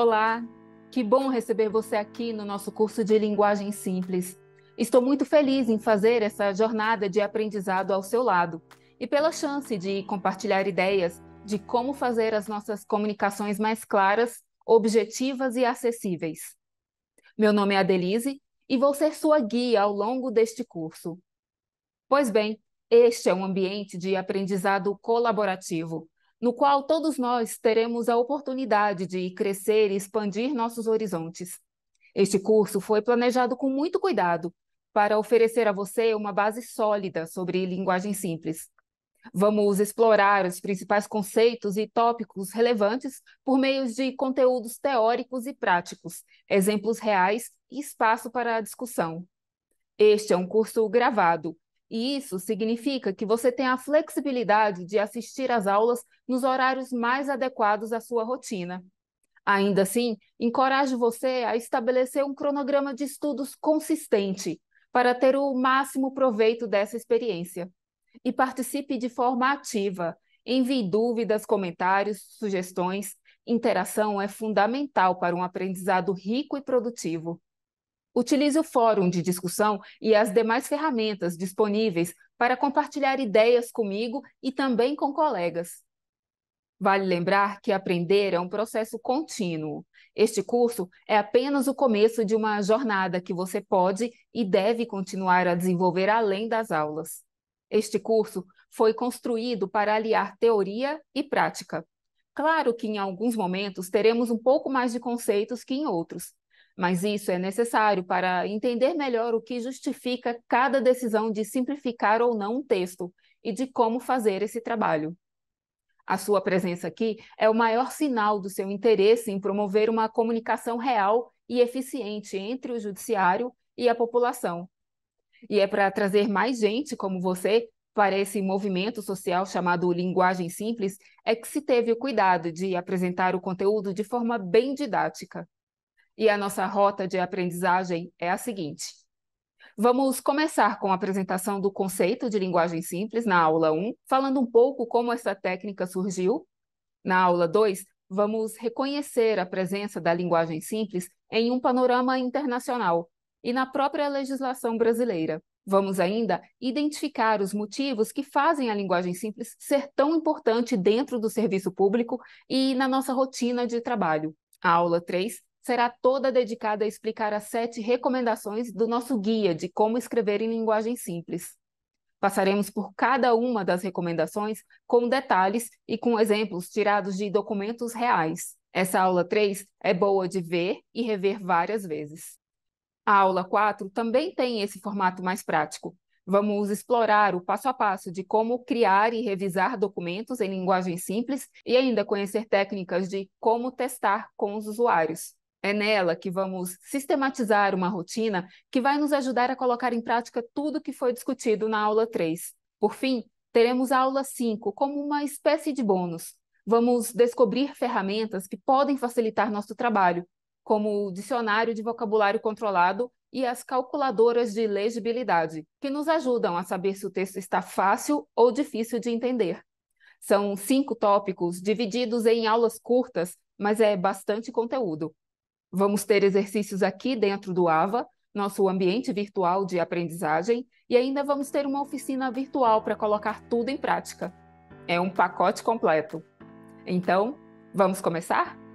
Olá, que bom receber você aqui no nosso curso de Linguagem Simples. Estou muito feliz em fazer essa jornada de aprendizado ao seu lado e pela chance de compartilhar ideias de como fazer as nossas comunicações mais claras, objetivas e acessíveis. Meu nome é Adelise e vou ser sua guia ao longo deste curso. Pois bem, este é um ambiente de aprendizado colaborativo, no qual todos nós teremos a oportunidade de crescer e expandir nossos horizontes. Este curso foi planejado com muito cuidado para oferecer a você uma base sólida sobre linguagem simples. Vamos explorar os principais conceitos e tópicos relevantes por meio de conteúdos teóricos e práticos, exemplos reais e espaço para discussão. Este é um curso gravado, e isso significa que você tem a flexibilidade de assistir às aulas nos horários mais adequados à sua rotina. Ainda assim, encorajo você a estabelecer um cronograma de estudos consistente para ter o máximo proveito dessa experiência. E participe de forma ativa. Envie dúvidas, comentários, sugestões. Interação é fundamental para um aprendizado rico e produtivo. Utilize o fórum de discussão e as demais ferramentas disponíveis para compartilhar ideias comigo e também com colegas. Vale lembrar que aprender é um processo contínuo. Este curso é apenas o começo de uma jornada que você pode e deve continuar a desenvolver além das aulas. Este curso foi construído para aliar teoria e prática. Claro que em alguns momentos teremos um pouco mais de conceitos que em outros, mas isso é necessário para entender melhor o que justifica cada decisão de simplificar ou não um texto e de como fazer esse trabalho. A sua presença aqui é o maior sinal do seu interesse em promover uma comunicação real e eficiente entre o judiciário e a população. E é para trazer mais gente como você para esse movimento social chamado Linguagem Simples é que se teve o cuidado de apresentar o conteúdo de forma bem didática. E a nossa rota de aprendizagem é a seguinte. Vamos começar com a apresentação do conceito de linguagem simples na aula 1, falando um pouco como essa técnica surgiu. Na aula 2, vamos reconhecer a presença da linguagem simples em um panorama internacional e na própria legislação brasileira. Vamos ainda identificar os motivos que fazem a linguagem simples ser tão importante dentro do serviço público e na nossa rotina de trabalho. A aula 3 será toda dedicada a explicar as sete recomendações do nosso guia de como escrever em linguagem simples. Passaremos por cada uma das recomendações com detalhes e com exemplos tirados de documentos reais. Essa aula 3 é boa de ver e rever várias vezes. A aula 4 também tem esse formato mais prático. Vamos explorar o passo a passo de como criar e revisar documentos em linguagem simples e ainda conhecer técnicas de como testar com os usuários. É nela que vamos sistematizar uma rotina que vai nos ajudar a colocar em prática tudo que foi discutido na aula 3. Por fim, teremos a aula 5 como uma espécie de bônus. Vamos descobrir ferramentas que podem facilitar nosso trabalho, como o dicionário de vocabulário controlado e as calculadoras de legibilidade, que nos ajudam a saber se o texto está fácil ou difícil de entender. São cinco tópicos divididos em aulas curtas, mas é bastante conteúdo. Vamos ter exercícios aqui dentro do AVA, nosso ambiente virtual de aprendizagem, e ainda vamos ter uma oficina virtual para colocar tudo em prática. É um pacote completo. Então, vamos começar?